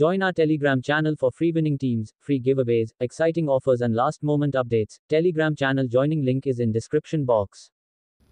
Join our Telegram channel for free winning teams, free giveaways, exciting offers and last moment updates. Telegram channel joining link is in description box.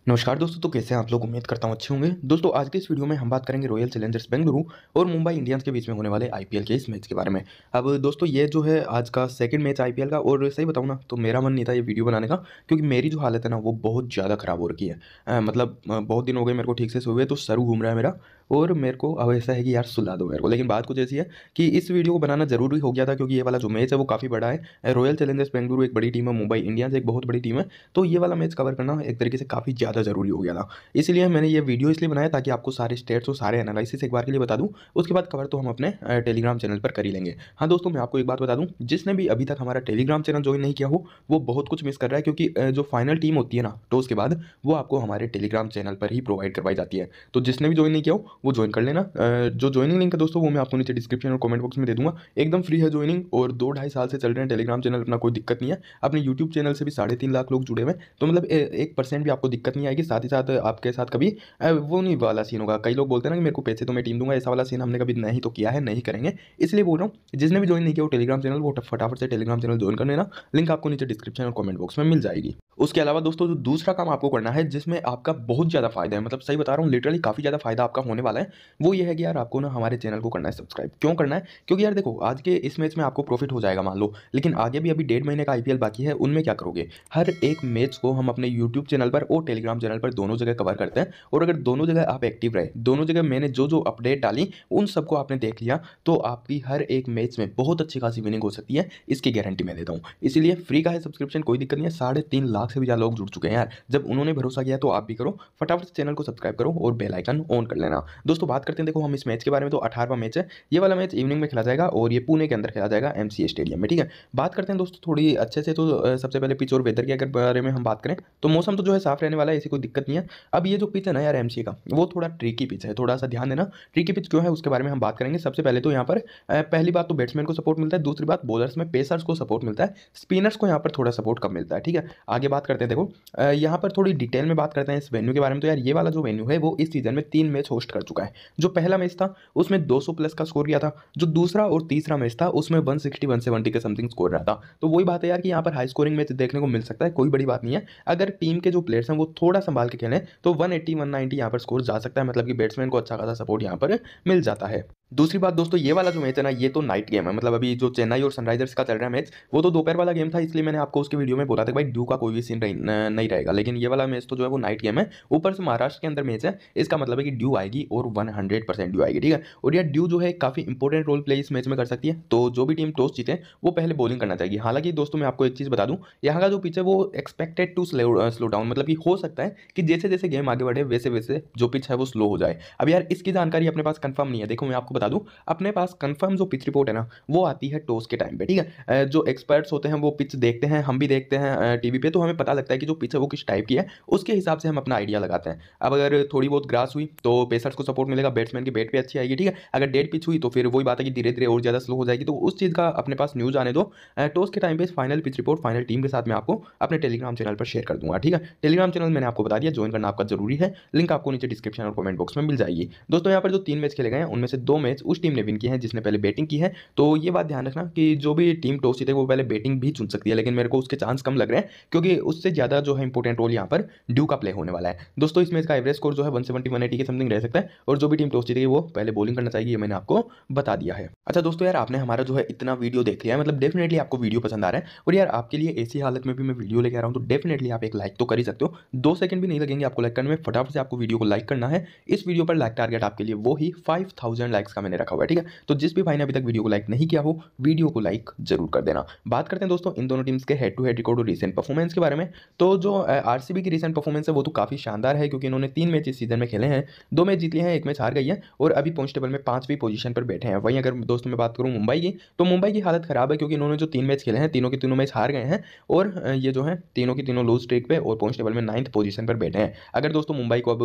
नमस्कार दोस्तों तो कैसे हैं आप लोग उम्मीद करता हूं अच्छे होंगे दोस्तों आज के इस वीडियो में हम बात करेंगे रॉयल चैलेंजर्स बेंगलुरु और मुंबई इंडियंस के बीच में होने वाले आईपीएल के इस मैच के बारे में अब दोस्तों ये जो है आज का सेकंड मैच आईपीएल का और सही बताऊँ ना तो मेरा मन नहीं था ये वीडियो बनाने का क्योंकि मेरी जो हालत है ना वो बहुत ज़्यादा खराब हो रखी है आ, मतलब बहुत दिन हो गए मेरे को ठीक से सो हुए तो सर घूम रहा है मेरा और मेरे को अब ऐसा है कि यार सुला दो मेरे को लेकिन बात कुछ ऐसी है कि इस वीडियो को बनाना जरूरी हो गया था क्योंकि ये वाला जो मैच है वो काफ़ी बड़ा है रॉयल चैलेंजर्स बेंगलुरु एक बड़ी टीम है मुंबई इंडियंस एक बहुत बड़ी टीम है तो ये वाला मैच कवर करना एक तरीके से काफ़ी ज़्यादा जरूरी हो गया था इसलिए मैंने ये वीडियो इसलिए बनाया ताकि आपको सारे स्टेट्स और सारे एनालिसिस एक बार के लिए बता दूँ उसके बाद कवर तो हम अपने टेलीग्राम चैनल पर कर ही लेंगे हाँ दोस्तों मैं आपको एक बात बता दूँ जिसने भी अभी तक हमारा टेलीग्राम चैनल ज्वाइन नहीं किया हो वो बहुत कुछ मिस कर रहा है क्योंकि जो फाइनल टीम होती है ना टॉस तो के बाद वो आपको हमारे टेलीग्राम चैनल पर ही प्रोवाइड करवाई जाती है तो जिसने भी ज्वाइन नहीं किया हो वो ज्वाइन कर लेना जो ज्वाइनिंग लिंक है दोस्तों वो मैं आपको नीचे डिस्क्रिप्शन और कमेंट बॉक्स में दे दूंगा एकदम फ्री है ज्वाइनिंग और दो ढाई साल से चल रहे हैं टेलीग्राम चैनल अपना कोई दिक्कत नहीं है अपने यूट्यूब चैनल से भी साढ़े तीन लाख लोग जुड़े हुए तो मतलब एक परसेंट भी आपको दिक्कत नहीं आएगी साथ ही साथ आपके साथ कभी वो नहीं वाला सीन होगा कई लोग बोलते हैं ना कि मेरे को पैसे तो मैं टीम दूंगा ऐसा वाला सीन हमने कभी नहीं तो किया है नहीं करेंगे इसलिए बोल रहा हूँ जिसने भी ज्वाइन नहीं किया वो टेलीग्राम चैनल वो फटाफट से टेलीग्राम चैनल ज्वाइन कर लेना लिंक आपको नीचे डिस्क्रिप्शन और कमेंट बॉक्स में मिल जाएगी उसके अलावा दोस्तों जो दूसरा काम आपको करना है जिसमें आपका बहुत ज़्यादा फायदा है मतलब सही बता रहा हूँ लिटरली काफ़ी ज़्यादा फायदा आपका होने होने वाला है वो ये है कि यार आपको ना हमारे चैनल को करना है सब्सक्राइब क्यों करना है क्योंकि यार देखो आज के इस मैच में आपको प्रॉफिट हो जाएगा मान लो लेकिन आगे भी अभी डेढ़ महीने का आई बाकी है उनमें क्या करोगे हर एक मैच को हम अपने यूट्यूब चैनल पर और टेलीग्राम चैनल पर दोनों जगह कवर करते हैं और अगर दोनों जगह आप एक्टिव रहे दोनों जगह मैंने जो जो अपडेट डाली उन सबको आपने देख लिया तो आपकी हर एक मैच में बहुत अच्छी खासी विनिंग हो सकती है इसकी गारंटी मैं देता हूँ इसलिए फ्री का है सब्सक्रिप्शन कोई दिक्कत नहीं है साढ़े तीन लाख से भी ज़्यादा लोग जुड़ चुके हैं यार जब उन्होंने भरोसा किया तो आप भी करो फटाफट चैनल को सब्सक्राइब करो और बेलाइकन ऑन कर लेना दोस्तों बात करते हैं देखो हम इस मैच के बारे में तो अठारवा मैच है ये वाला मैच इवनिंग में खेला जाएगा और ये पुणे के अंदर खेला जाएगा एम स्टेडियम में ठीक है बात करते हैं दोस्तों थोड़ी अच्छे से तो सबसे पहले पिच और वेदर के अगर बारे में हम बात करें तो मौसम तो जो है साफ रहने वाला है ऐसी कोई दिक्कत नहीं है अब ये जो पिच है ना यार एम का वो थोड़ा ट्रिकी पिच है थोड़ा सा ध्यान देना ट्रिकी पिच क्यों है उसके बारे में हम बात करेंगे सबसे पहले तो यहाँ पर पहली बात तो बैट्समैन को सपोर्ट मिलता है दूसरी बात बॉलर्स में पेसर्स को सपोर्ट मिलता है स्पिनर्स को यहाँ पर थोड़ा सपोर्ट कम मिलता है ठीक है आगे बात करते हैं देखो यहाँ पर थोड़ी डिटेल में बात करते हैं इस वेन्यू के बारे में तो यार ये वाला जो वेन्यू है वो इस सीजन में तीन मैच होस्ट कर कर चुका है जो पहला मैच था उसमें 200 प्लस का स्कोर किया था जो दूसरा और तीसरा मैच था उसमें वन सिक्सटी के समथिंग स्कोर रहा था तो वही बात है यार कि यहाँ पर हाई स्कोरिंग मैच देखने को मिल सकता है कोई बड़ी बात नहीं है अगर टीम के जो प्लेयर्स हैं वो थोड़ा संभाल के खेलें तो वन एट्टी वन पर स्कोर जा सकता है मतलब कि बैट्समैन को अच्छा खासा सपोर्ट यहाँ पर मिल जाता है दूसरी बात दोस्तों ये वाला जो मैच है ना ये तो नाइट गेम है मतलब अभी जो चेन्नई और सनराइजर्स का चल रहा है मैच वो तो दोपहर वाला गेम था इसलिए मैंने आपको उसके वीडियो में बोला था भाई ड्यू का कोई भी सीन नहीं रहेगा लेकिन ये वाला मैच तो जो है वो नाइट गेम है ऊपर से महाराष्ट्र के अंदर मैच है इसका मतलब है कि ड्यू आएगी और वन हंड्रेड परसेंट ड्यू आएगी ठीक है और यह ड्यू जो है काफ़ी इंपॉर्टेंट रोल प्ले इस मैच में कर सकती है तो जो भी टीम टॉस जीते वो पहले बॉलिंग करना चाहिए हालांकि दोस्तों मैं आपको एक चीज़ बता दूँ यहाँ का जो पिच है वो एक्सपेक्टेड टू स्लो डाउन मतलब कि हो सकता है कि जैसे जैसे गेम आगे बढ़े वैसे वैसे जो पिच है वो स्लो हो जाए अब यार इसकी जानकारी अपने पास कंफर्म नहीं है देखो मैं आपको बता दूँ अपने पास कंफर्म जो पिच रिपोर्ट है ना वो आती है टॉस के टाइम पर ठीक है जो एक्सपर्ट्स होते हैं वो पिच देखते हैं हम भी देखते हैं टीवी पे तो हमें पता लगता है कि जो पिच है वो किस टाइप की है उसके हिसाब से हम अपना आइडिया लगाते हैं अब अगर थोड़ी बहुत ग्रास हुई तो पेसर्स को सपोर्ट मिलेगा बैट्समैन की बैट पर अच्छी आएगी ठीक है अगर डेड पिच हुई तो फिर वही बात है कि धीरे धीरे और ज़्यादा स्लो हो जाएगी तो उस चीज़ का अपने पास न्यूज़ आने दो टॉस के टाइम पर final pitch report final team के साथ मैं आपको अपने टेलीग्राम चैनल पर शेयर कर दूंगा ठीक है टेलीग्राम चैनल मैंने आपको बता दिया ज्वाइन करना आपका जरूरी है लिंक आपको नीचे डिस्क्रिप्शन और कमेंट बॉक्स में मिल जाएगी दोस्तों यहाँ पर जो तीन मैच खेले गए हैं उनमें से दो मैच मैच उस टीम ने विन किया है जिसने पहले बैटिंग की है तो ये बात ध्यान रखना कि जो भी टीम टॉस जीते वो पहले बैटिंग भी चुन सकती है लेकिन मेरे को उसके चांस कम लग रहे हैं क्योंकि उससे ज़्यादा जो है इंपॉर्टेंट रोल यहाँ पर ड्यू का प्ले होने वाला है दोस्तों इस मैच का एवरेज स्कोर जो है वन सेवेंटी के समथिंग रह सकता है और जो भी टीम टॉस जीतेगी वो पहले बॉलिंग करना चाहिए ये मैंने आपको बता दिया है अच्छा दोस्तों यार आपने हमारा जो है इतना वीडियो देख लिया है मतलब डेफिनेटली आपको वीडियो पसंद आ रहा है और यार आपके लिए ऐसी हालत में भी मैं वीडियो लेकर आ रहा हूँ तो डेफिनेटली आप एक लाइक तो कर ही सकते हो दो सेकंड भी नहीं लगेंगे आपको लाइक करने में फटाफट से आपको वीडियो को लाइक करना है इस वीडियो पर लाइक टारगेट आपके लिए वो ही फाइव लाइक्स मैंने रखा हुआ है ठीक है तो जिस भी भाई ने अभी तक वीडियो को लाइक नहीं किया हो वीडियो को लाइक जरूर कर देना बात करते हैं दोस्तों इन दोनों टीम्स के हेड टू हेड रिकॉर्ड और रिसेंट परफॉर्मेंस के बारे में तो जो आरसीबी की रिसेंट परफॉर्मेंस है वो तो काफ़ी शानदार है क्योंकि इन्होंने तीन मैच इस सीजन में खेले हैं दो मैच जीत लिए हैं एक मैच हार गई है और अभी पॉइंट टेबल में पांचवी पोजिशन पर बैठे हैं वहीं अगर दोस्तों मैं बात करूँ मुंबई की तो मुंबई की हालत खराब है क्योंकि इन्होंने जो तीन मैच खेले हैं तीनों के तीनों मैच हार गए हैं और ये जो है तीनों के तीनों लूज स्ट्रेक पर और पॉइंट टेबल में नाइन्थ पोजिशन पर बैठे हैं अगर दोस्तों मुंबई को अब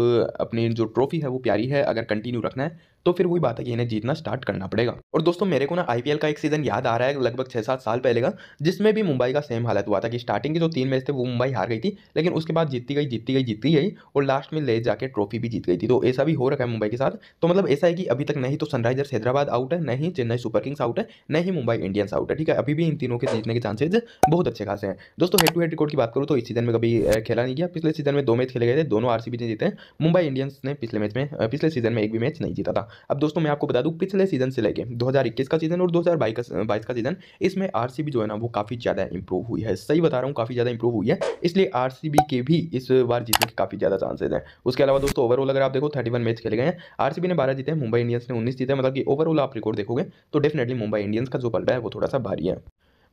अपनी जो ट्रॉफी है वो प्यारी है अगर कंटिन्यू रखना है तो फिर वही बात है कि इन्हें जीतना स्टार्ट करना पड़ेगा और दोस्तों मेरे को ना आईपीएल का एक सीजन याद आ रहा है लगभग छह सात साल पहले का जिसमें भी मुंबई का सेम हालत हुआ था कि स्टार्टिंग के जो तीन मैच थे वो मुंबई हार गई थी लेकिन उसके बाद जीती गई जीती गई जीती गई और लास्ट में ले जाकर ट्रॉफी भी जीत गई थी तो ऐसा भी हो रखा है मुंबई के साथ तो मतलब ऐसा है कि अभी तक नहीं तो सनराइजर्स हैदराबाद आउट है नहीं चेन्नई सुपर किंग्स आउट है नहीं मुंबई इंडियंस आउट है ठीक है अभी भी इन तीनों के जीतने के चांसेज बहुत अच्छे खासे हैं दोस्तों हेड टू हेड रिकॉर्ड की बात करूँ तो इस सीजन में कभी खेला नहीं गया पिछले सीजन में दो मैच खेले गए थे दोनों आरसीबी ने जीते मुंबई इंडियंस ने पिछले मैच में पिछले सीजन में एक भी मैच नहीं जीता था अब दोस्तों मैं आपको बता दूँ पिछले सीजन से लेके 2021 का सीजन और 2022 का सीजन इसमें आर जो है ना वो काफ़ी ज़्यादा इंप्रूव हुई है सही बता रहा हूँ काफ़ी ज़्यादा इंप्रूव हुई है इसलिए आर के भी इस बार जीतने के काफ़ी ज़्यादा चांसेज हैं उसके अलावा दोस्तों ओवरऑल अगर आप देखो थर्टी मैच खेले गए हैं आर ने बारह जीते हैं मुंबई इंडियंस ने उन्नीस जीते हैं मतलब कि ओवरऑल आप रिकॉर्ड देखोगे तो डेफिनेटली मुंबई इंडियंस का जो पलटा है वो थोड़ा सा भारी है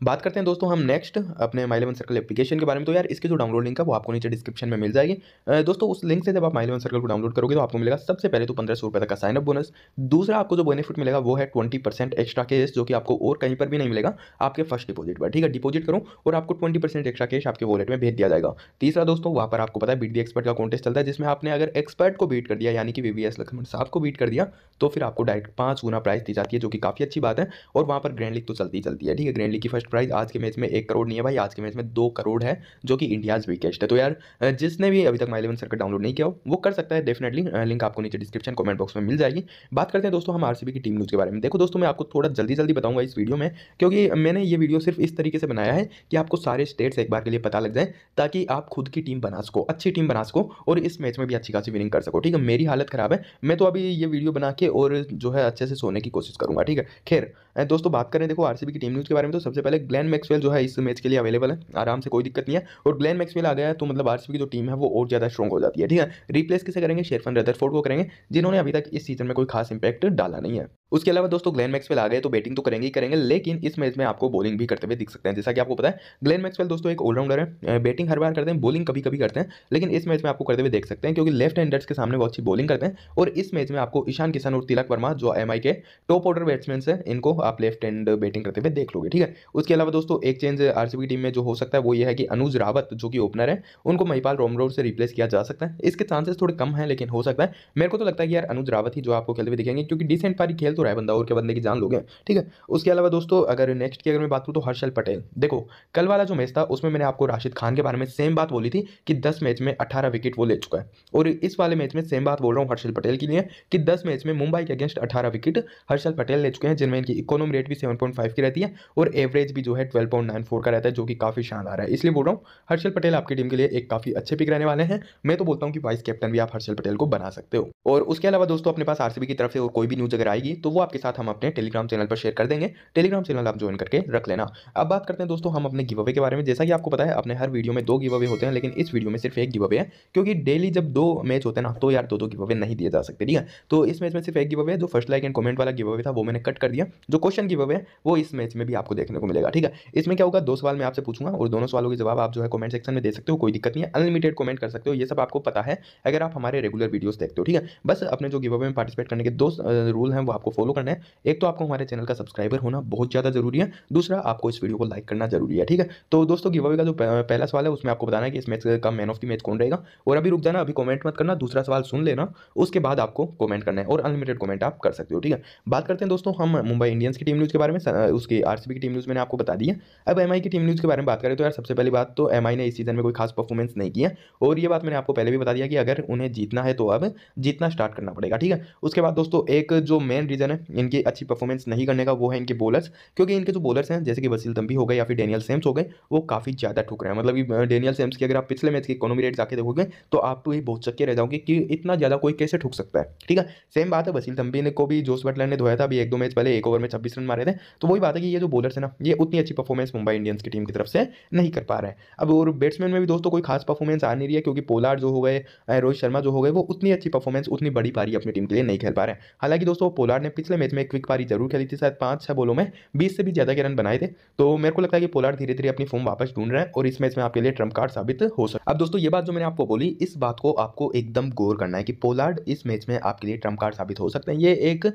बात करते हैं दोस्तों हम नेक्स्ट अपने माइलेवन सर्कल एप्लीकेशन के बारे में तो यार इसकी जो डाउनलोड लिंक है वो आपको नीचे डिस्क्रिप्शन में मिल जाएगी दोस्तों उस लिंक से जब आप माइलेवन सर्कल को डाउनलोड करोगे तो आपको मिलेगा सबसे पहले तो पंद्रह सौ रुपये तक का साइनअप बोनस दूसरा आपको जो बेनिफिट मिलेगा वो है ट्वेंटी परसेंट एक्स्ट्रा कैश जो कि आपको और कहीं पर भी नहीं मिलेगा आपके फर्स्ट डिपोजिट पर ठीक है डिपोजिट करूँ और आपको ट्वेंटी परसेंट एक्स्ट्रा केश आपके वॉलेट में भेज दिया जाएगा तीसरा दोस्तों वहाँ पर आपको पता है बीट दी एक्सपर्ट का कॉन्टेस्ट चलता है जिसमें आपने अगर एक्सपर्ट को बीट कर दिया यानी कि वी वी एस लक्ष्मण साहब को बीट कर दिया तो फिर आपको डायरेक्ट पाँच गुना प्राइस दी जाती है जो कि काफ़ी अच्छी बात है और वहाँ पर ग्रैंड लीग तो चलती चलती है ठीक है ग्रैंड लीग की बिगेस्ट प्राइज आज के मैच में एक करोड़ नहीं है भाई आज के मैच में दो करोड़ है जो कि इंडियाज़ बिगेस्ट है तो यार जिसने भी अभी तक माई इलेवन सर्कट डाउनलोड नहीं किया हो वो कर सकता है डेफिनेटली लिंक आपको नीचे डिस्क्रिप्शन कमेंट बॉक्स में मिल जाएगी बात करते हैं दोस्तों हम आरसीबी की टीम न्यूज़ के बारे में देखो दोस्तों मैं आपको थोड़ा जल्दी जल्दी बताऊंगा इस वीडियो में क्योंकि मैंने ये वीडियो सिर्फ इस तरीके से बनाया है कि आपको सारे स्टेट्स एक बार के लिए पता लग जाए ताकि आप खुद की टीम बना सको अच्छी टीम बना सको और इस मैच में भी अच्छी खासी विनिंग कर सको ठीक है मेरी हालत ख़राब है मैं तो अभी ये वीडियो बना के और जो है अच्छे से सोने की कोशिश करूँगा ठीक है खैर दोस्तों बात करें देखो आरसीबी की टीम न्यूज़ के बारे में तो सबसे पहले पहले ग्लैन मैक्सवेल जो है इस मैच के लिए अवेलेबल है आराम से कोई दिक्कत नहीं है और ग्लैन मैक्सवेल आ गया है तो मतलब आरसीबी की जो टीम है वो और ज़्यादा स्ट्रॉग हो जाती है ठीक है रिप्लेस किसे करेंगे शेरफन रदरफोर्ड को करेंगे जिन्होंने अभी तक इस सीजन में कोई खास इंपैक्ट डाला नहीं है उसके अलावा दोस्तों ग्लेन मैक्सवेल आ गए तो बैटिंग तो करेंगे ही करेंगे लेकिन इस मैच में आपको बॉलिंग भी करते हुए दिख सकते हैं जैसा कि आपको पता है ग्लेन मैक्सवेल दोस्तों एक ऑलराउंडर है बैटिंग हर बार करते हैं बॉलिंग कभी कभी करते हैं लेकिन इस मैच में आपको करते हुए देख सकते हैं क्योंकि लेफ्ट हैंडर्स के सामने बहुत अच्छी बॉलिंग करते हैं और इस मैच में आपको ईशान किशन और तिलक वर्मा जो एम के टॉप ऑर्डर बैट्समैन है इनको आप लेफ्ट हैंड बैटिंग करते हुए देख लोगे ठीक है उसके अलावा दोस्तों एक चेंज आर टीम में जो हो सकता है वो ये है कि अनुज रावत जो कि ओपनर है उनको महिपाल रोमरो से रिप्लेस किया जा सकता है इसके चांसेस थोड़े कम है लेकिन हो सकता है मेरे को तो लगता है कि यार अनुज रावत ही जो आपको खेलते हुए दिखेंगे क्योंकि डिसेंट पारी खेल तो रहा है बंदा और क्या बंदे की जान लोगे ठीक है उसके अलावा दोस्तों अगर नेक्स्ट की अगर मैं बात करूँ तो हर्षल पटेल देखो कल वाला जो मैच था उसमें मैंने आपको राशिद खान के बारे में सेम बात बोली थी कि दस मैच में अठारह विकेट वो ले चुका है और इस वाले मैच में सेम बात बोल रहा हूँ हर्षल पटेल के लिए कि दस मैच में मुंबई के अगेंस्ट अठारह विकेट हर्षल पटेल ले चुके हैं जिनमें इनकी इकोनॉमी रेट भी सेवन पॉइंट फाइव की रहती है और एवरेज भी जो है ट्वेल्व पॉइंट नाइन फोर का रहता है जो कि काफ़ी शानदार है इसलिए बोल रहा हूँ हर्षल पटेल आपकी टीम के लिए एक काफ़ी अच्छे पिक रहने वाले हैं मैं तो बोलता हूँ कि वाइस कैप्टन भी आप हर्षल पटेल को बना सकते हो और उसके अलावा दोस्तों अपने पास आरसीबी की तरफ से और कोई भी न्यूज़ अगर आएगी तो वो आपके साथ हम अपने टेलीग्राम चैनल पर शेयर कर देंगे टेलीग्राम चैनल आप ज्वाइन करके रख लेना अब बात करते हैं दोस्तों हम अपने गिव अवे के बारे में जैसा कि आपको पता है अपने हर वीडियो में दो गिव अवे होते हैं लेकिन इस वीडियो में सिर्फ एक गिव अवे है क्योंकि डेली जब दो मैच होते हैं ना तो यार दो दो गिव अवे नहीं दिए जा सकते ठीक है तो इस मैच में सिर्फ एक गिव अवे है जो फर्स्ट लाइक एंड कमेंट वाला गिव अवे था वो मैंने कट कर दिया जो क्वेश्चन गिव अवे है वो इस मैच में भी आपको देखने को मिलेगा ठीक है इसमें क्या होगा दो सवाल मैं आपसे पूछूंगा और दोनों सवालों के जवाब आप जो है कमेंट सेक्शन में दे सकते हो कोई दिक्कत नहीं है अनलिमिटेड कमेंट कर सकते हो ये सब आपको पता है अगर आप हमारे रेगुलर वीडियोस देखते हो ठीक है बस अपने जो गिव अवे में पार्टिसिपेट करने के दो रूल हैं वो आपको फॉलो करना है एक तो आपको हमारे चैनल का सब्सक्राइबर होना बहुत ज़्यादा जरूरी है दूसरा आपको इस वीडियो को लाइक करना जरूरी है ठीक है तो दोस्तों गिव अवे का जो पहला सवाल है उसमें आपको बताना है कि इस मैच का मैन ऑफ द मैच कौन रहेगा और अभी रुक जाना अभी कॉमेंट मत करना दूसरा सवाल सुन लेना उसके बाद आपको कॉमेंट करना है और अनलिमिटेड कॉमेंट आप कर सकते हो ठीक है बात करते हैं दोस्तों हम मुंबई इंडियंस की टीम न्यूज़ के बारे में उसकी आरसीबी की टीम न्यूज़ मैंने आपको बता दी है अब एमआई की टीम न्यूज़ के बारे में बात करें तो यार सबसे पहली बात तो एम ने इस सीज़न में कोई खास परफॉर्मेंस नहीं किया और ये बात मैंने आपको पहले भी बता दिया कि अगर उन्हें जीतना है तो अब जीतना स्टार्ट करना पड़ेगा ठीक है उसके बाद दोस्तों एक जो मेन रीज़न रीज़न है इनकी अच्छी परफॉर्मेंस नहीं करने का वो है इनके बॉलर्स क्योंकि इनके जो बॉलर्स हैं जैसे कि वसील तंबी हो गए या फिर डेनियल सेम्स हो गए वो काफ़ी ज़्यादा ठुक रहे हैं मतलब कि डेनियल सेम्स की अगर आप पिछले मैच की इकोनॉमी रेट जाके देखोगे तो आप ये बहुत चक्के रह जाओगे कि इतना ज़्यादा कोई कैसे ठुक सकता है ठीक है सेम बात है वसील तंबी ने को भी जोश बटलर ने धोया था अभी एक दो मैच पहले एक ओवर में छब्बीस रन मारे थे तो वही बात है कि ये जो बॉलर्स है ना ये उतनी अच्छी परफॉर्मेंस मुंबई इंडियंस की टीम की तरफ से नहीं कर पा रहे अब और बैट्समैन में भी दोस्तों कोई खास परफॉर्मेंस आ नहीं रही है क्योंकि पोलार जो हो गए रोहित शर्मा जो हो गए वो उतनी अच्छी परफॉर्मेंस उतनी बड़ी पारी अपनी टीम के लिए नहीं खेल पा रहे हैं हालांकि दोस्तों पोलार ने पिछले मैच में एक क्विक पारी जरूर खेली थी शायद पाँच छः बोलो में बीस से भी ज़्यादा के रन बनाए थे तो मेरे को लगता है कि पोलार धीरे धीरे अपनी फॉर्म वापस ढूंढ रहे हैं और इस मैच में आपके लिए ट्रम्प कार्ड साबित हो सकता अब दोस्तों ये बात जो मैंने आपको बोली इस बात को आपको एकदम गौर करना है कि पोलार्ड इस मैच में आपके लिए ट्रम्प कार्ड साबित हो सकते हैं ये एक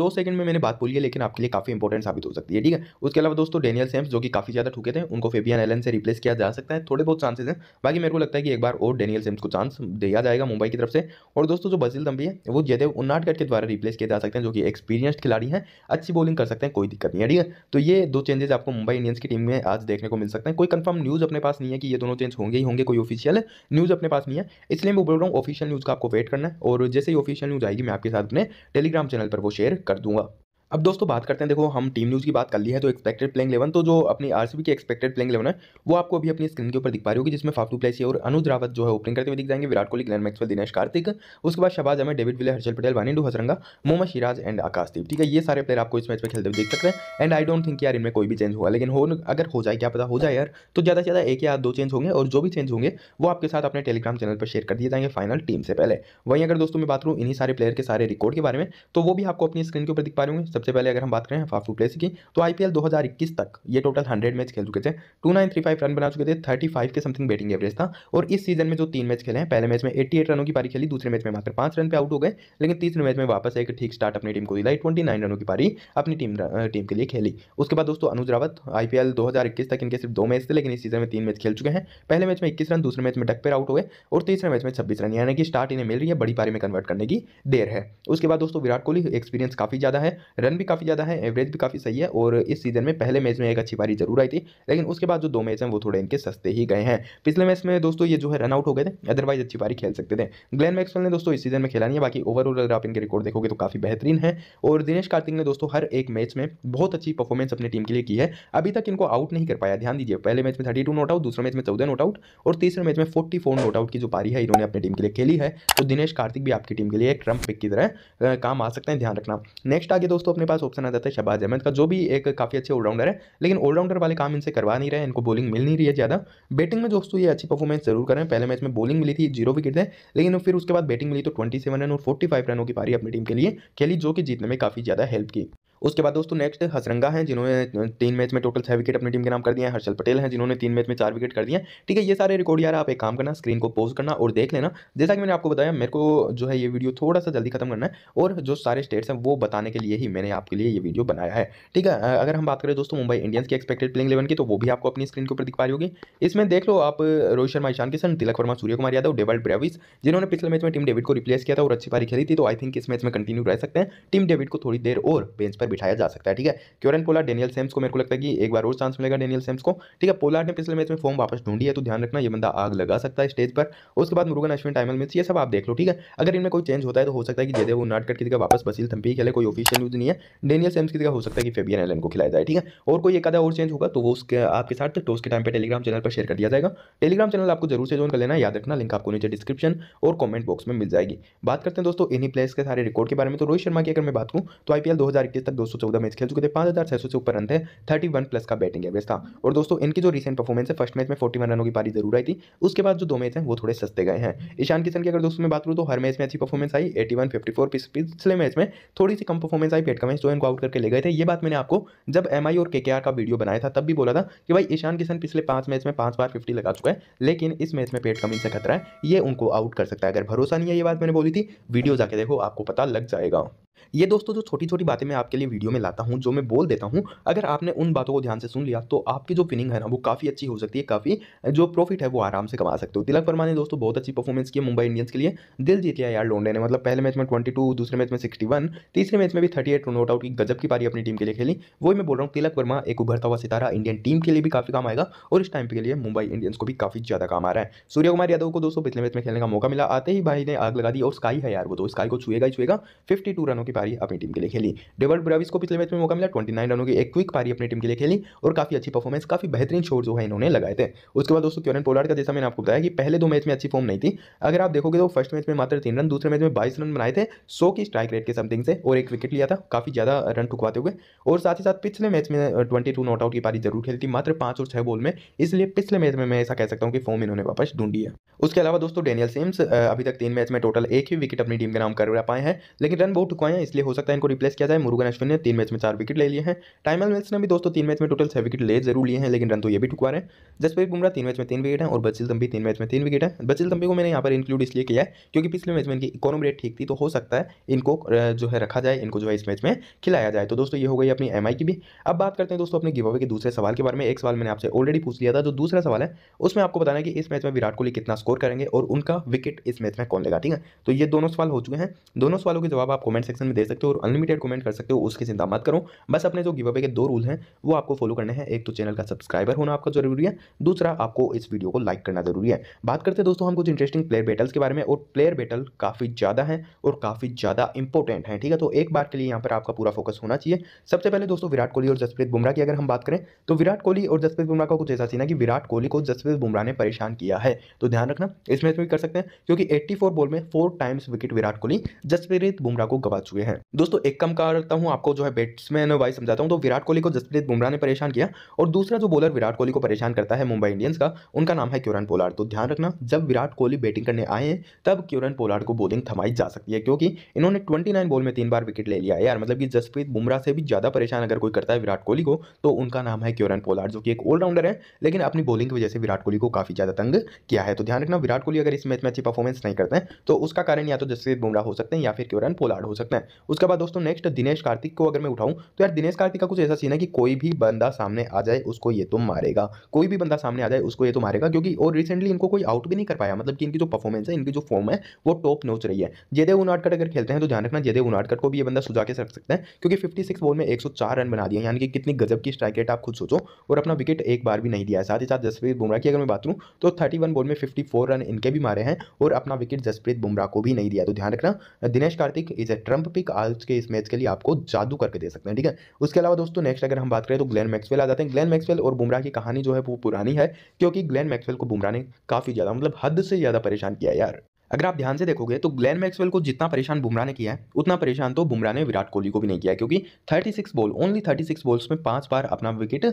दो सेकंड में मैंने बात बोली है लेकिन आपके लिए काफ़ी इंपॉर्टेंट साबित हो सकती है ठीक है उसके अलावा दोस्तों डेनियल सेम्स जो कि काफ़ी ज़्यादा ठुके थे उनको फेबियन एलन से रिप्लेस किया जा सकता है थोड़े बहुत चांसेस हैं बाकी मेरे को लगता है कि एक बार और डेनियल सेम्स को चांस दिया जाएगा मुंबई की तरफ से और दोस्तों जो बजील दम्बी है वो जयदेव उन्नाटगढ़ के द्वारा रिप्लेस किया जा सकते हैं जो कि एक्सपीरियंस्ड खिलाड़ी हैं अच्छी बॉलिंग कर सकते हैं कोई दिक्कत नहीं है ठीक है तो ये दो चेंजेस आपको मुंबई इंडियंस की टीम में आज देखने को मिल सकते हैं कोई कंफर्म न्यूज़ अपने पास नहीं है कि ये दोनों चेंज होंगे ही होंगे कोई ऑफिशियल न्यूज़ अपने पास नहीं है इसलिए मैं बोल रहा हूँ ऑफिशियल न्यूज़ का आपको वेट करना है और जैसे ही ऑफिशियल न्यूज़ आएगी मैं आपके साथ अपने टेलीग्राम चैनल पर वो शेयर कर दूंगा अब दोस्तों बात करते हैं देखो हम टीम न्यूज़ की बात कर ली है तो एक्सपेक्टेड प्लेइंग इलेवन तो जो अपनी आरसीबी की एक्सपेक्टेड प्लेइंग इलेवन है वो आपको अभी अपनी स्क्रीन के ऊपर दिख पा रही होगी जिसमें फाफू प्लेसी और अनुज रावत जो है ओपनिंग करते हुए दिख जाएंगे विराट कोहली ग्लैन मैक्सवेल दिनेश कार्तिक उसके बाद Shahbaz Ahmed David Willey Harshal Patel Wanindu Hasaranga Mohammed Siraj and Akashdeep ठीक है ये सारे प्लेयर आपको इस मैच में खेलते हुए देख सकते हैं एंड आई डोंट थिंक यार इनमें कोई भी चेंज होगा लेकिन हो अगर हो जाए क्या पता हो जाए यार तो ज़्यादा से ज़्यादा एक या दो चेंज होंगे और जो भी चेंज होंगे वो आपके साथ अपने टेलीग्राम चैनल पर शेयर कर दिए जाएंगे फाइनल टीम से पहले वहीं अगर दोस्तों मैं बात करूँ इन्हीं सारे प्लेयर के सारे रिकॉर्ड के बारे में तो वो भी आपको अपनी स्क्रीन के ऊपर दिख पा रहे होंगे सबसे पहले अगर हम बात करें फाफू प्लेस की तो आईपीएल 2021 तक ये टोटल 100 मैच खेल चुके थे 2935 रन बना चुके थे 35 के समथिंग बैटिंग एवरेज था और इस सीजन में जो तीन मैच खेले हैं पहले मैच में 88 रनों की पारी खेली दूसरे मैच में मात्र पाँच रन पे आउट हो गए लेकिन तीसरे मैच में वापस एक ठीक स्टार्ट अपनी टीम को दिलाई ट्वेंटी रनों की पारी अपनी टीम टीम के लिए खेली उसके बाद दोस्तों अनुज रावत आईपीएल इक्कीस तक इनके सिर्फ दो मैच थे लेकिन इस सीजन में तीन मैच खेल चुके हैं पहले मैच में इक्कीस रन दूसरे मैच में पर आउट हुए और तीसरे मैच में छब्बीस रन यानी कि स्टार्ट इन्हें मिल रही है बड़ी पारी में कन्वर्ट करने की देर है उसके बाद दोस्तों विराट कोहली एक्सपीरियंस काफ़ी ज़्यादा है रन भी काफ़ी ज़्यादा है एवरेज भी काफ़ी सही है और इस सीज़न में पहले मैच में एक अच्छी पारी जरूर आई थी लेकिन उसके बाद जो दो मैच हैं वो थोड़े इनके सस्ते ही गए हैं पिछले मैच में दोस्तों ये जो है रन आउट हो गए थे अदरवाइज अच्छी पारी खेल सकते थे ग्लैन मैक्सवेल ने दोस्तों इस सीज़न में खेला नहीं है बाकी ओवरऑल अगर आप इनके रिकॉर्ड देखोगे तो काफ़ी बेहतरीन है और दिनेश कार्तिक ने दोस्तों हर एक मैच में बहुत अच्छी परफॉर्मेंस अपनी टीम के लिए की है अभी तक इनको आउट नहीं कर पाया ध्यान दीजिए पहले मैच में थर्टी टू नोट आउट दूसरे मैच में चौदह नोट आउट और तीसरे मैच में फोर्टी फोर नोट आउट की जो पारी है इन्होंने अपनी टीम के लिए खेली है तो दिनेश कार्तिक भी आपकी टीम के लिए एक ट्रम्प पिक की तरह काम आ सकते हैं ध्यान रखना नेक्स्ट आगे दोस्तों अपने पास ऑप्शन आ जाता है शबाज अहमद का जो भी एक काफ़ी अच्छे ऑलराउंडर है लेकिन ऑलराउंडर वाले काम इनसे करवा नहीं रहे इनको बॉलिंग मिल नहीं रही है ज़्यादा बैटिंग में दोस्तों ये अच्छी परफॉर्मेंस जरूर करें पहले मैच में बॉलिंग मिली थी जीरो विकेट है लेकिन फिर उसके बाद बैटिंग मिली तो ट्वेंटी रन और फोर्टी रनों की पारी अपनी टीम के लिए खेली जो कि जीतने में काफ़ी ज़्यादा हेल्प की उसके बाद दोस्तों नेक्स्ट हसरंगा हैं जिन्होंने तीन मैच में टोटल छह विकेट अपनी टीम के नाम कर दिया है हर्षल पटेल हैं जिन्होंने तीन मैच में चार विकेट कर दिया ठीक है ये सारे रिकॉर्ड यार आप एक काम करना स्क्रीन को पोज करना और देख लेना जैसा कि मैंने आपको बताया मेरे को जो है ये वीडियो थोड़ा सा जल्दी खत्म करना है और जो सारे स्टेट्स हैं वो बताने के लिए ही मैंने आपके लिए ये वीडियो बनाया है ठीक है अगर हम बात करें दोस्तों मुंबई इंडियंस की एक्सपेक्टेड प्लेंग इलेवन की तो वो भी आपको अपनी स्क्रीन के ऊपर पा रही होगी इसमें देख लो आप Rohit Sharma Ishan Kishan Tilak Varma Suryakumar Yadav David Brevis जिन्होंने पिछले मैच में टीम डेविड को रिप्लेस किया था और अच्छी पारी खेली थी तो आई थिंक इस मैच में कंटिन्यू रह सकते हैं टीम डेविड को थोड़ी देर और बेंच पर में बिठाया जा सकता है ठीक है क्योरन पोलार डेनियल सेम्स को मेरे को लगता है कि एक बार और चांस मिलेगा डेनियल सेम्स को ठीक है पोलार ने पिछले मैच में फॉर्म वापस ढूंढी है तो ध्यान रखना यह बंदा आग लगा सकता है स्टेज पर उसके बाद मुरुगन अश्विन टाइमल मिल्स ये सब आप देख लो ठीक है अगर इनमें कोई चेंज होता है तो हो सकता है कि जयदेव नाटकर की जगह वापस बसील थम्पी खेले कोई ऑफिशियल न्यूज नहीं है डेनियल सेम्स की जगह हो सकता है कि फेबियन एलन को खिलाया जाए ठीक है और कोई एक आधा और चेंज होगा तो वो उसके आपके साथ तो टोस के टाइम पर टेलीग्राम चैनल पर शेयर कर दिया जाएगा टेलीग्राम चैनल आपको जरूर से ज्वाइन कर लेना याद रखना लिंक आपको नीचे डिस्क्रिप्शन और कमेंट बॉक्स में मिल जाएगी बात करते हैं दोस्तों इन्हीं प्लेयर्स के सारे रिकॉर्ड के बारे में तो रोहित शर्मा की अगर मैं बात करूँ तो आईपीएल 2021 तक 214 मैच खेल चुके थे पाँच हज़ार छह सौ से ऊपर रन थे 31 प्लस का बैटिंग एवरेज था और दोस्तों इनकी जो रीसेंट परफॉर्मेंस है फर्स्ट मैच में 41 रनों की पारी जरूर आई थी उसके बाद जो दो मैच हैं वो थोड़े सस्ते गए हैं ईशान किशन की अगर दोस्तों मैं बात करूँ तो हर मैच में अच्छी परफॉर्मेंस आई एटी वन पिछले मैच में थोड़ी सी कम परफॉर्मेंस आई पेट कमेंस जो इनको आउट करके ले गए थे ये बात मैंने आपको जब एम और के का वीडियो बनाया था तब भी बोला था कि भाई ईशान किशन पिछले पाँच मैच में पाँच बार फिफ्टी लगा चुका है लेकिन इस मैच में पेट कमिंस से खतरा है ये उनको आउट कर सकता है अगर भरोसा नहीं है ये बात मैंने बोली थी वीडियो जाके देखो आपको पता लग जाएगा ये दोस्तों जो छोटी छोटी बातें मैं आपके लिए वीडियो में लाता हूँ जो मैं बोल देता हूँ अगर आपने उन बातों को ध्यान से सुन लिया तो आपकी जो विनिंग है ना वो काफ़ी अच्छी हो सकती है काफ़ी जो प्रॉफिट है वो आराम से कमा सकते हो तिलक वर्मा ने दोस्तों बहुत अच्छी परफॉर्मेंस की मुंबई इंडियंस के लिए दिल जीत लिया यार लोंडे ने मतलब पहले मैच में ट्वेंटी दूसरे मैच में सिक्सटी तीसरे मैच में भी थर्टी एट नोट आउट की गजब की पारी अपनी टीम के लिए खेली वही मैं बोल रहा हूँ तिलक वर्मा एक उभरता हुआ सितारा इंडियन टीम के लिए भी काफ़ी काम आएगा और इस टाइम के लिए मुंबई इंडियंस को भी काफ़ी ज़्यादा काम आ रहा है सूर्य कुमार यादव को दोस्तों पिछले मैच में खेलने का मौका मिला आते ही भाई ने आग लगा दी और स्काई है यार वो तो स्काई को छुएगा ही छुएगा फिफ्टी रनों की पारी अपनी टीम के लिए खेली डेवर्ड ब्राविस को पिछले मैच में मौका मिला ट्वेंटी नाइन रनों की एक क्विक पारी अपनी टीम के लिए खेली और काफी अच्छी परफॉर्मेंस काफी बेहतरीन शोर जो है इन्होंने लगाए थे उसके बाद दोस्तों क्योरन पोलार्ड का जैसा मैंने आपको बताया कि पहले दो मैच में अच्छी फॉर्म नहीं थी अगर आप देखोगे तो फर्स्ट मैच में मात्र तीन रन दूसरे मैच में बाईस रन बनाए थे सौ की स्ट्राइक रेट के समथिंग से और एक विकेट लिया था काफी ज्यादा रन ठुकवाते हुए और साथ ही साथ पिछले मैच में ट्वेंटी टू नॉट आउट की पारी जरूर खेलती मात्र पांच और छह बॉल में इसलिए पिछले मैच में मैं ऐसा कह सकता हूँ कि फॉर्म इन्होंने वापस ढूंढी है उसके अलावा दोस्तों डेनियल सिम्स अभी तक तीन मैच में टोटल एक ही विकेट अपनी टीम के नाम कर पाए हैं लेकिन रन बहुत ठुकवाए हैं इसलिए हो सकता है इनको रिप्लेस किया जाए मुरुगन अश्विन ने तीन मैच में चार विकेट ले लिए हैं टाइमल मिल्स ने भी दोस्तों तीन मैच में टोटल छह विकेट ले जरूर लिए हैं लेकिन रन तो ये भी ठुकवा रहे हैं जसप्रीत बुमरा तीन मैच में तीन विकेट है और बचिल तंबी तीन मैच में तीन विकेट है बचिल तंबी को मैंने यहाँ पर इंक्लूड इसलिए किया है क्योंकि पिछले मैच में इनकी इकोनॉमी रेट ठीक थी तो हो सकता है इनको जो है रखा जाए इनको जो है इस मैच में खिलाया जाए तो दोस्तों ये हो गई अपनी एम की भी अब बात करते हैं दोस्तों अपने गिव अवे के दूसरे सवाल के बारे में एक सवाल मैंने आपसे ऑलरेडी पूछ लिया था जो दूसरा सवाल है उसमें आपको बताना कि इस मैच में विराट कोहली कितना स्कोर करेंगे और उनका विकेट इस मैच में कौन लेगा ठीक है तो ये दोनों सवाल हो चुके हैं दोनों सवालों के जवाब आप कमेंट सेक्शन में दे सकते हो और अनलिमिटेड कमेंट कर सकते हो उसकी चिंता मत करो बस अपने जो गिवअपे के दो रूल हैं वो आपको फॉलो करने हैं एक तो चैनल का सब्सक्राइबर होना आपका जरूरी है दूसरा आपको इस वीडियो को लाइक करना जरूरी है बात करते हैं दोस्तों हम कुछ इंटरेस्टिंग प्लेयर बैटल्स के बारे में और प्लेयर बैटल काफ़ी ज़्यादा है और काफ़ी ज़्यादा इंपॉर्टेंट है ठीक है तो एक बार के लिए यहाँ पर आपका पूरा फोकस होना चाहिए सबसे पहले दोस्तों विराट कोहली और जसप्रीत बुमराह की अगर हम बात करें तो विराट कोहली और जसप्रीत बुमराह का कुछ ऐसा सीना कि विराट कोहली को जसप्रीत बुमराह ने परेशान किया है तो ध्यान रखना इस मैच में भी कर सकते हैं क्योंकि 84 बॉल में four times wicket Virat Kohli Jasprit Bumrah को गवा चुके हैं हैं दोस्तों एक कम करता हूँ आपको जो है बैट्समैन वाइज समझाता हूँ तो विराट कोहली को जसप्रीत बुमराह ने परेशान किया और दूसरा जो बॉलर विराट कोहली को परेशान करता है मुंबई इंडियंस का उनका नाम है क्यूरन पोलार्ड तो ध्यान रखना जब विराट कोहली बैटिंग करने आए हैं तब क्यूरन पोलार्ड को बॉलिंग थमाई जा सकती है क्योंकि इन्होंने ट्वेंटी बॉल में तीन बार विकेट ले लिया है यार मतलब कि जसप्रीत बुमराह से भी ज़्यादा परेशान अगर कोई करता है विराट कोहली को तो उनका नाम है क्यूरन पोलार्ड जो कि एक ऑलराउंडर है लेकिन अपनी बॉलिंग की वजह से विराट कोहली को काफ़ी ज़्यादा तंग किया है तो ध्यान रखना विराट कोहली अगर इस मैच में अच्छी परफॉर्मेंस नहीं करते हैं तो उसका कारण या तो जसप्रीत बुमराह हो सकते हैं या फिर क्यूरन पोलार्ड हो सकते हैं उसके बाद दोस्तों नेक्स्ट दिनेश कार्तिक को अगर मैं उठाऊं तो यार दिनेश कार्तिक का कुछ ऐसा सीन है कि कोई भी बंदा सामने आ जाए उसको ये तो मारेगा कोई भी बंदा सामने आ जाए उसको ये तो मारेगा क्योंकि और रिसेंटली इनको कोई आउट भी नहीं कर पाया मतलब कि इनकी जो परफॉर्मेंस है इनकी जो फॉर्म है वो टॉप नोच रही है जयदेव उनाटकट अगर खेलते हैं तो ध्यान रखना जयदेव उनाटकट को भी ये बंदा सुझा के रख सकते हैं क्योंकि फिफ्टी बॉल में एक रन बना दिया यानी कि कितनी गजब की स्ट्राइक रेट आप खुद सोचो और अपना विकेट एक बार भी नहीं दिया है साथ ही साथ जसप्रीत बुमराह की अगर मैं बात करूँ तो थर्टी बॉल में फिफ्टी रन इनके भी मारे हैं और अपना विकेट जसप्रीत बुमराह को भी नहीं दिया तो ध्यान रखना Dinesh Karthik is a trump pick pick आज के इस मैच के लिए आपको जादू करके दे सकते हैं ठीक है उसके अलावा दोस्तों नेक्स्ट अगर हम बात करें तो ग्लैन मैक्सवेल आ जाते हैं ग्लैन मैक्सवेल और बुमराह की कहानी जो है वो पुरानी है क्योंकि ग्लैन मैक्सवेल को बुमराह ने काफ़ी ज़्यादा मतलब हद से ज़्यादा परेशान किया यार अगर आप ध्यान से देखोगे तो ग्लेन मैक्सवेल को जितना परेशान बुमराह ने किया है उतना परेशान तो बुमराह ने विराट कोहली को भी नहीं किया क्योंकि 36 बॉल ओनली 36 बॉल्स में पांच बार अपना विकेट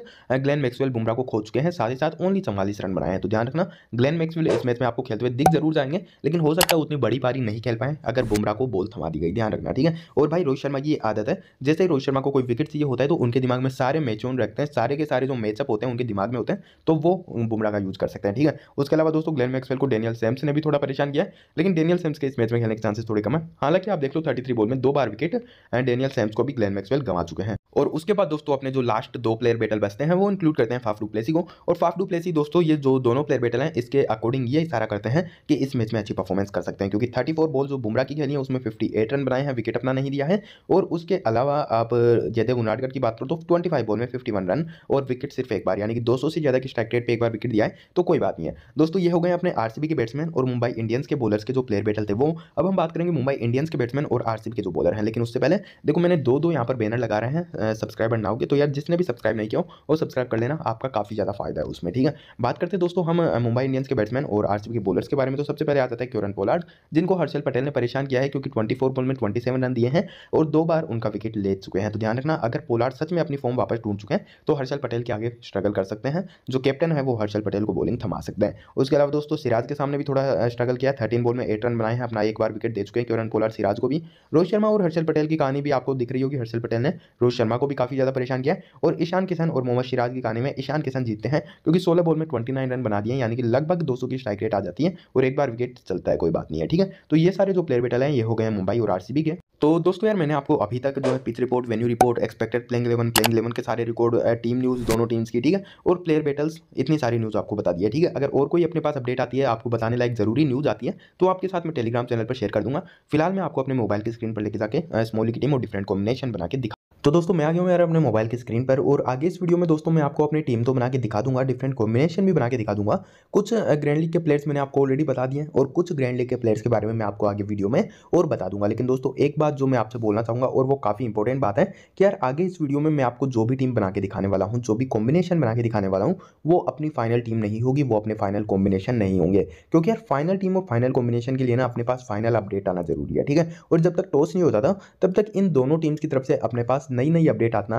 ग्लेन मैक्सवेल बुमराह को खो चुके हैं साथ ही साथ ओनली चवालीस रन बनाए हैं तो ध्यान रखना ग्लैन मैक्सवेल इस मैच में आपको खेलते हुए दिख जरूर जाएंगे लेकिन हो सकता है उतनी बड़ी पारी नहीं खेल पाए अगर बुमराह को बॉल थमा दी गई ध्यान रखना ठीक है और भाई रोहित शर्मा की ये आदत है जैसे ही रोहित शर्मा को कोई विकेट चाहिए होता है तो उनके दिमाग में सारे मैच ऑन रखते हैं सारे के सारे जो मैचअप होते हैं उनके दिमाग में होते हैं तो वो बुमराह का यूज कर सकते हैं ठीक है उसके अलावा दोस्तों ग्लैन मैक्सवेल को डेनियल सैम्स ने भी थोड़ा परेशान किया लेकिन डेनियल सैम्स के इस मैच में खेलने के चांसेस थोड़े कम है हालांकि आप देख लो थर्टी थ्री बॉल में दो बार विकेट एंड डेनियल सैम्स को भी ग्लैन मैक्सवेल गवा चुके हैं और उसके बाद दोस्तों अपने जो लास्ट दो प्लेयर बैटल बचते हैं वो इंक्लूड करते हैं फाफडू प्लेसी को और फाफडू प्लेसी दोस्तों ये जो दोनों प्लेयर बैटल हैं इसके अकॉर्डिंग ये इशारा करते हैं कि इस मैच में अच्छी परफॉर्मेंस कर सकते हैं क्योंकि थर्टी फोर बॉल जो बुमराह की खेली है उसमें फिफ्टी एट रन बनाए हैं विकेट अपना नहीं दिया है और उसके अलावा आप जैसे उनाडकर की बात करो तो ट्वेंटी फाइव बॉल में फिफ्टी वन रन और विकेट सिर्फ एक बार यानी कि दो सौ से ज्यादा की स्ट्राइक रेट पर एक बार विकेट दिया है तो कोई बात नहीं है दोस्तों ये हो गए अपने आरसीबी के बैट्समैन और मुंबई इंडियंस के बोलर बॉलर्स के जो प्लेयर बैटल थे वो अब हम बात करेंगे मुंबई इंडियंस के बैट्समैन और आर के जो बॉलर हैं लेकिन उससे पहले देखो मैंने दो दो यहाँ पर बैनर लगा रहे हैं सब्सक्राइबर ना होगी तो यार जिसने भी सब्सक्राइब नहीं किया वो सब्सक्राइब कर लेना आपका काफ़ी ज़्यादा फायदा है उसमें ठीक है बात करते हैं दोस्तों हम मुंबई इंडियंस के बैट्समैन और आर के बॉलर्स के बारे में तो सबसे पहले आता है क्योरन पोलार्ड जिनको हर्षल पटेल ने परेशान किया है क्योंकि ट्वेंटी बॉल में ट्वेंटी रन दिए हैं और दो बार उनका विकेट ले चुके हैं तो ध्यान रखना अगर पोलार्ड सच में अपनी फॉर्म वापस ढूंढ चुके हैं तो हर्षल पटेल के आगे स्ट्रगल कर सकते हैं जो कैप्टन है वो हर्षल पटेल को बॉलिंग थमा सकते हैं उसके अलावा दोस्तों सिराज के सामने भी थोड़ा स्ट्रगल किया थर्टीन बॉल में एट रन बनाए हैं अपना एक बार विकेट दे चुके हैं किरण पोलार सिराज को भी रोहित शर्मा और हर्षल पटेल की कहानी भी आपको दिख रही होगी हर्षल पटेल ने रोहित शर्मा को भी काफ़ी ज़्यादा परेशान किया और ईशान किशन और मोहम्मद सिराज की कहानी में ईशान किशन जीतते हैं क्योंकि सोलह बॉल में ट्वेंटी रन बना दिए यानी कि लगभग दो की स्ट्राइक रेट आ जाती है और एक बार विकेट चलता है कोई बात नहीं है ठीक है तो ये सारे जो प्लेयर बेटल हैं ये हो गए मुंबई और आरसीबी के तो दोस्तों यार मैंने आपको अभी तक जो है pitch report venue report expected playing eleven playing eleven के सारे रिकॉर्ड टीम न्यूज़ दोनों टीम्स की ठीक है और प्लेयर बेटल्स इतनी सारी न्यूज़ आपको बता दिया ठीक है अगर और कोई अपने पास अपडेट आती है आपको बताने लायक जरूरी न्यूज़ आती है तो आपके साथ मैं टेलीग्राम चैनल पर शेयर कर दूंगा फिलहाल मैं आपको अपने मोबाइल की स्क्रीन पर लेकर जाकर स्मॉली की टीम और डिफरेंट कॉम्बिनेशन बना के दिखा तो दोस्तों मैं आ गया हूँ यार अपने मोबाइल की स्क्रीन पर और आगे इस वीडियो में दोस्तों मैं आपको अपनी टीम तो बना के दिखा दूंगा डिफरेंट कॉम्बिनेशन भी बना के दिखा दूंगा कुछ ग्रैंड लीग के प्लेयर्स मैंने आपको ऑलरेडी बता दिए हैं और कुछ ग्रैंड लीग के प्लेयर्स के बारे में मैं आपको आगे वीडियो में और बता दूंगा लेकिन दोस्तों एक बात जो मैं आपसे बोलना चाहूँगा और वो काफ़ी इंपॉर्टेंट बात है कि यार आगे इस वीडियो में मैं आपको जो भी टीम बना के दिखाने वाला हूँ जो भी कॉम्बिनेशन बना के दिखाने वाला हूँ वो अपनी फाइनल टीम नहीं होगी वो अपने फाइनल कॉम्बिनेशन नहीं होंगे क्योंकि यार फाइनल टीम और फाइनल कॉम्बिनेशन के लिए ना अपने पास फाइनल अपडेट आना जरूरी है ठीक है और जब तक टॉस नहीं होता था तब तक इन दोनों टीम्स की तरफ से अपने पास नई नई अपडेट आना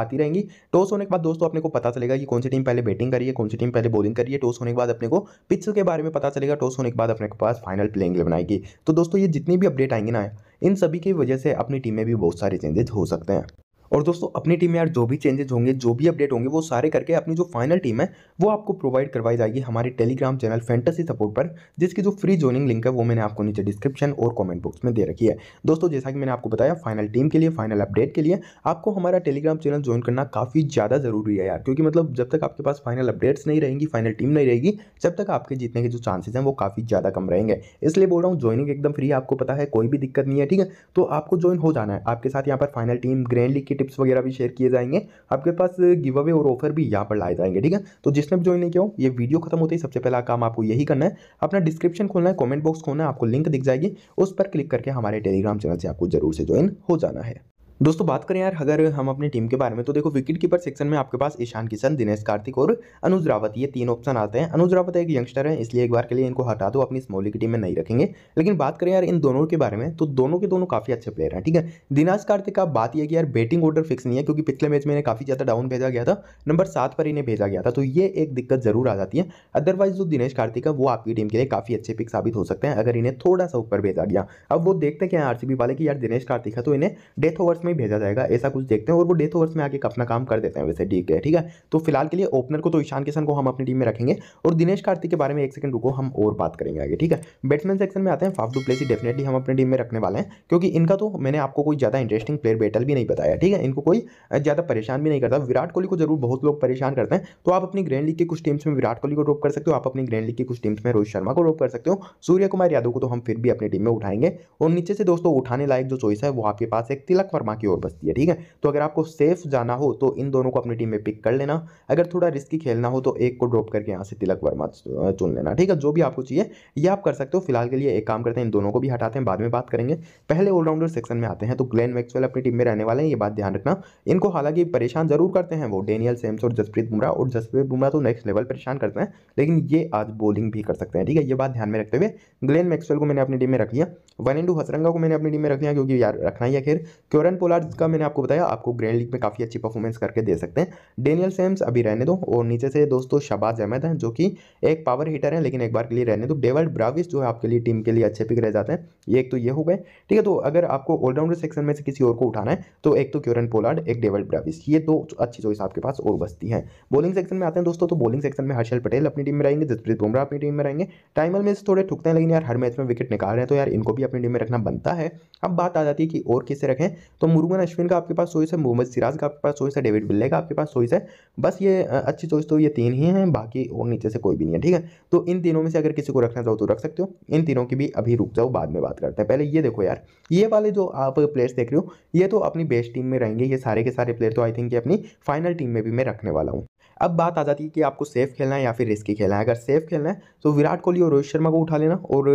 आती रहेंगी टॉस होने के बाद दोस्तों अपने को पता चलेगा कि कौन सी टीम पहले बैटिंग करिए कौन सी टीम पहले बॉलिंग करिए टॉस होने के बाद अपने को पिच के बारे में पता चलेगा टॉस होने के बाद अपने के पास फाइनल प्लेइंग इलेवन आएगी तो दोस्तों ये जितनी भी अपडेट आएंगी ना इन सभी की वजह से अपनी टीम में भी बहुत सारे चेंजेस हो सकते हैं और दोस्तों अपनी टीम में यार जो भी चेंजेस होंगे जो भी अपडेट होंगे वो सारे करके अपनी जो फाइनल टीम है वो आपको प्रोवाइड करवाई जाएगी हमारे टेलीग्राम चैनल फैंटेसी सपोर्ट पर जिसकी जो फ्री ज्वाइनिंग लिंक है वो मैंने आपको नीचे डिस्क्रिप्शन और कॉमेंट बॉक्स में दे रखी है दोस्तों जैसा कि मैंने आपको बताया फाइनल टीम के लिए फाइनल अपडेट के लिए आपको हमारा टेलीग्राम चैनल ज्वाइन करना काफ़ी ज़्यादा ज़रूरी है यार क्योंकि मतलब जब तक आपके पास फाइनल अपडेट्स नहीं रहेंगी फाइनल टीम नहीं रहेगी जब तक आपके जीतने के जो चांसेस हैं वो काफ़ी ज़्यादा कम रहेंगे इसलिए बोल रहा हूँ ज्वाइनिंग एकदम फ्री आपको पता है कोई भी दिक्कत नहीं है ठीक है तो आपको ज्वाइन हो जाना है आपके साथ यहाँ पर final team grand league tips वगैरह भी शेयर किए जाएंगे आपके पास गिव अवे और ऑफर भी यहाँ पर लाए जाएंगे ठीक है तो जिसने भी ज्वाइन नहीं किया हो ये वीडियो खत्म होते ही सबसे पहला काम आपको यही करना है अपना डिस्क्रिप्शन खोलना है कॉमेंट बॉक्स खोलना है आपको लिंक दिख जाएगी उस पर क्लिक करके हमारे टेलीग्राम चैनल से आपको जरूर से ज्वाइन हो जाना है दोस्तों बात करें यार अगर हम अपनी टीम के बारे में तो देखो विकेट कीपर सेक्शन में आपके पास ईशान किशन दिनेश कार्तिक और अनुज रावत ये तीन ऑप्शन आते हैं अनुज रावत एक यंगस्टर है इसलिए एक बार के लिए इनको हटा दो अपनी स्मॉली की टीम में नहीं रखेंगे लेकिन बात करें यार इन दोनों के बारे में तो दोनों के दोनों काफ़ी अच्छे प्लेयर हैं ठीक है दिनाश कार्तिक का बात यह कि यार बैटिंग ऑर्डर फिक्स नहीं है क्योंकि पिछले मैच में इन्हें काफ़ी ज़्यादा डाउन भेजा गया था नंबर सात पर इन्हें भेजा गया था तो ये एक दिक्कत जरूर आ जाती है अदरवाइज जो दिनेश कार्तिक है वो आपकी टीम के लिए काफ़ी अच्छे पिक साबित हो सकते हैं अगर इन्हें थोड़ा सा ऊपर भेजा गया अब वो देखते हैं आर वाले की यार दिनेश कार्तिक है तो इन्हें डेथ ओवर्स में में भेजा जाएगा ऐसा कुछ देखते हैं और वो डेथ ओवर्स में आके अपना काम कर देते हैं वैसे ठीक है ठीक है तो फिलहाल के लिए ओपनर को तो ईशान किशन को हम अपनी टीम में रखेंगे और दिनेश कार्तिक के बारे में एक सेकंड रुको हम और बात करेंगे आगे ठीक है बैट्समैन सेक्शन में आते हैं फाफ डू प्लेसी डेफिनेटली हम अपनी टीम में रखने वाले हैं क्योंकि इनका तो मैंने आपको कोई ज़्यादा इंटरेस्टिंग प्लेयर बैटल भी नहीं बताया ठीक है इनको कोई ज़्यादा परेशान भी नहीं करता विराट कोहली को जरूर बहुत लोग परेशान करते हैं तो आप अपनी ग्रैंड लीग के कुछ टीम्स में विराट कोहली को ड्रॉप कर सकते हो आप अपनी ग्रैंड लीग की कुछ टीम्स में रोहित शर्मा को ड्रॉप कर सकते हो सूर्य कुमार यादव को तो हम फिर भी अपनी टीम में उठाएंगे और नीचे से दोस्तों उठाने लायक जो चॉइस है वो आपके पास एक तिलक वर्मा की ओर बसती है ठीक है तो अगर आपको सेफ जाना हो तो इन दोनों को अपनी टीम में पिक कर लेना अगर थोड़ा रिस्की खेलना हो तो एक को ड्रॉप करके यहाँ से तिलक वर्मा चुन लेना ठीक है जो भी आपको चाहिए ये आप कर सकते हो फिलहाल के लिए एक काम करते हैं इन दोनों को भी हटाते हैं बाद में बात करेंगे पहले ऑलराउंडर सेक्शन में आते हैं तो ग्लैन मैक्सवेल अपनी टीम में रहने वाले हैं ये बात ध्यान रखना इनको हालांकि परेशान जरूर करते हैं वो डेनियल सेम्स और जसप्रीत बुमराह और जसप्रीत बुमराह तो नेक्स्ट लेवल परेशान करते हैं लेकिन ये आज बॉलिंग भी कर सकते हैं ठीक है ये बात ध्यान में रखते हुए ग्लेन मैक्सवेल को मैंने अपनी टीम में रख लिया वन इंडू हसरंगा को मैंने अपनी टीम में रख लिया क्योंकि यार रखना ही है खैर क्योरन पोल पोलार्ड का मैंने आपको बताया आपको ग्रैंड लीग में काफ़ी अच्छी परफॉर्मेंस करके दे सकते हैं डेनियल सेम्स अभी रहने दो और नीचे से दोस्तों शबाज अहमद हैं जो कि एक पावर हीटर हैं लेकिन एक बार के लिए रहने दो डेवल ब्राविस जो है आपके लिए टीम के लिए अच्छे पिक रह जाते हैं एक तो ये हो गए ठीक है तो अगर आपको ऑलराउंडर सेक्शन में से किसी और को उठाना है तो एक तो क्योरन पोलार्ड एक डेवल ब्राविस ये दो अच्छी चॉइस आपके पास और बस्ती है बॉलिंग सेक्शन में आते हैं दोस्तों तो बॉलिंग सेक्शन में हर्षल पटेल अपनी टीम में रहेंगे जसप्रीत बुमराह अपनी टीम में रहेंगे टाइमल में थोड़े ठुकते हैं लेकिन यार हर मैच में विकेट निकाल रहे हैं तो यार इनको भी अपनी टीम में रखना बनता है अब बात आ जाती है कि और किसे रखें तो मुरुगन अश्विन का आपके पास चॉइस है मोहम्मद सिराज का आपके पास चॉइस है डेविड बिल्ले का आपके पास चॉइस है बस ये अच्छी चॉइस तो ये तीन ही हैं बाकी और नीचे से कोई भी नहीं है ठीक है तो इन तीनों में से अगर किसी को रखना चाहो तो रख सकते हो इन तीनों की भी अभी रुक जाओ बाद में बात करते हैं पहले ये देखो यार ये वाले जो आप प्लेयर्स देख रहे हो ये तो अपनी बेस्ट टीम में रहेंगे ये सारे के सारे प्लेयर तो आई थिंक ये अपनी फाइनल टीम में भी मैं रखने वाला हूँ अब बात आ जाती है कि आपको सेफ खेलना है या फिर रिस्की खेलना है अगर सेफ खेलना है तो विराट कोहली और रोहित शर्मा को उठा लेना और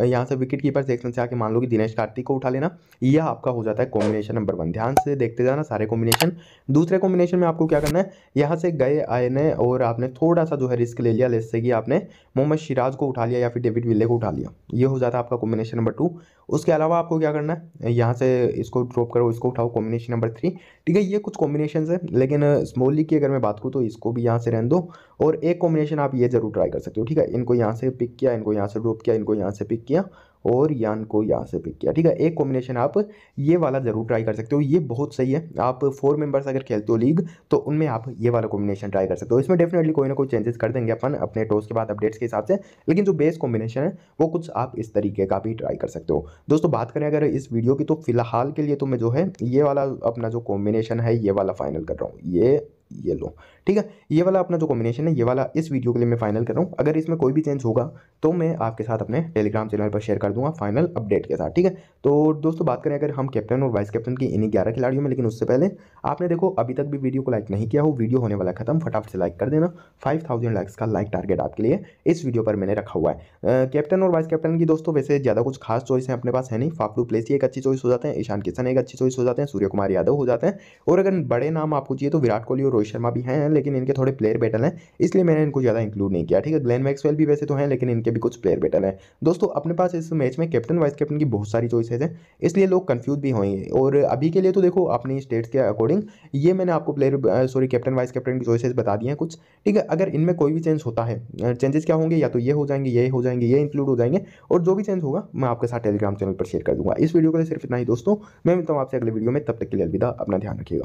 यहाँ से विकेट कीपर सेक्शन से आके मान लो कि दिनेश कार्तिक को उठा लेना यह आपका हो जाता है कॉम्बिनेशन नंबर वन ध्यान से देखते जाना सारे कॉम्बिनेशन दूसरे कॉम्बिनेशन में आपको क्या करना है यहाँ से गए आए ने और आपने थोड़ा सा जो है रिस्क ले लिया जैसे कि आपने मोहम्मद शिराज को उठा लिया या फिर डेविड विले को उठा लिया ये हो जाता है आपका कॉम्बिनेशन नंबर टू उसके अलावा आपको क्या करना है यहाँ से इसको ड्रॉप करो इसको उठाओ कॉम्बिनेशन नंबर थ्री ठीक है ये कुछ कॉम्बिनेशन है लेकिन स्मॉल लीग की अगर मैं बात करूँ तो इसको भी यहाँ से रहने दो और एक कॉम्बिनेशन आप ये ज़रूर ट्राई कर सकते हो ठीक है इनको यहाँ से पिक किया इनको यहाँ से ड्रॉप किया इनको यहाँ से पिक किया और यान को यहाँ से पिक किया ठीक है एक कॉम्बिनेशन आप ये वाला ज़रूर ट्राई कर सकते हो ये बहुत सही है आप फोर मेंबर्स अगर खेलते हो लीग तो उनमें आप ये वाला कॉम्बिनेशन ट्राई कर सकते हो इसमें डेफिनेटली कोई ना कोई चेंजेस कर देंगे अपन अपने टॉस के बाद अपडेट्स के हिसाब से लेकिन जो बेस कॉम्बिनेशन है वो कुछ आप इस तरीके का भी ट्राई कर सकते हो दोस्तों बात करें अगर इस वीडियो की तो फिलहाल के लिए तो मैं जो है ये वाला अपना जो कॉम्बिनेशन है ये वाला फाइनल कर रहा हूँ ये ये लो ठीक है ये वाला अपना जो कॉम्बिनेशन है ये वाला इस वीडियो के लिए मैं फाइनल कर रहा हूँ अगर इसमें कोई भी चेंज होगा तो मैं आपके साथ अपने टेलीग्राम चैनल पर शेयर कर दूंगा फाइनल अपडेट के साथ ठीक है तो दोस्तों बात करें अगर हम कैप्टन और वाइस कैप्टन की इन्हीं ग्यारह खिलाड़ियों में लेकिन उससे पहले आपने देखो अभी तक भी वीडियो को लाइक नहीं किया हो वीडियो होने वाला खत्म फटाफट से लाइक कर देना फाइव थाउजेंड लाइक्स का लाइक टारगेट आपके लिए इस वीडियो पर मैंने रखा हुआ है कैप्टन और वाइस कैप्टन की दोस्तों वैसे ज़्यादा कुछ खास चॉइस है अपने पास है नहीं फाफलू प्लेस एक अच्छी चॉइस हो जाते हैं ईशान किशन एक अच्छी चॉइस हो जाते हैं सूर्य कुमार यादव हो जाते हैं और अगर बड़े नाम आपको चाहिए तो विराट कोहली और रोहित शर्मा भी हैं लेकिन इनके थोड़े प्लेयर बैटल हैं इसलिए मैंने इनको ज़्यादा इंक्लूड नहीं किया ठीक है ग्लैन मैक्सवेल भी वैसे तो हैं लेकिन इनके भी कुछ प्लेयर बैटल हैं दोस्तों अपने पास इस मैच में कैप्टन वाइस कैप्टन की बहुत सारी चॉइसेज हैं इसलिए लोग कन्फ्यूज भी होंगे और अभी के लिए तो देखो अपनी स्टेट्स के अकॉर्डिंग ये मैंने आपको player sorry captain vice captain की चॉइसेज बता दिए हैं कुछ ठीक है अगर इनमें कोई भी चेंज होता है चेंजेस क्या होंगे या तो ये हो जाएंगे ये हो जाएंगे ये इंक्लूड हो जाएंगे और जो भी चेंज होगा मैं आपके साथ टेलीग्राम चैनल पर शेयर कर दूंगा इस वीडियो के लिए सिर्फ इतना ही दोस्तों मैं मिलता हूँ आपसे अगले वीडियो में तब तक के लिए अलविदा अपना ध्यान रखिएगा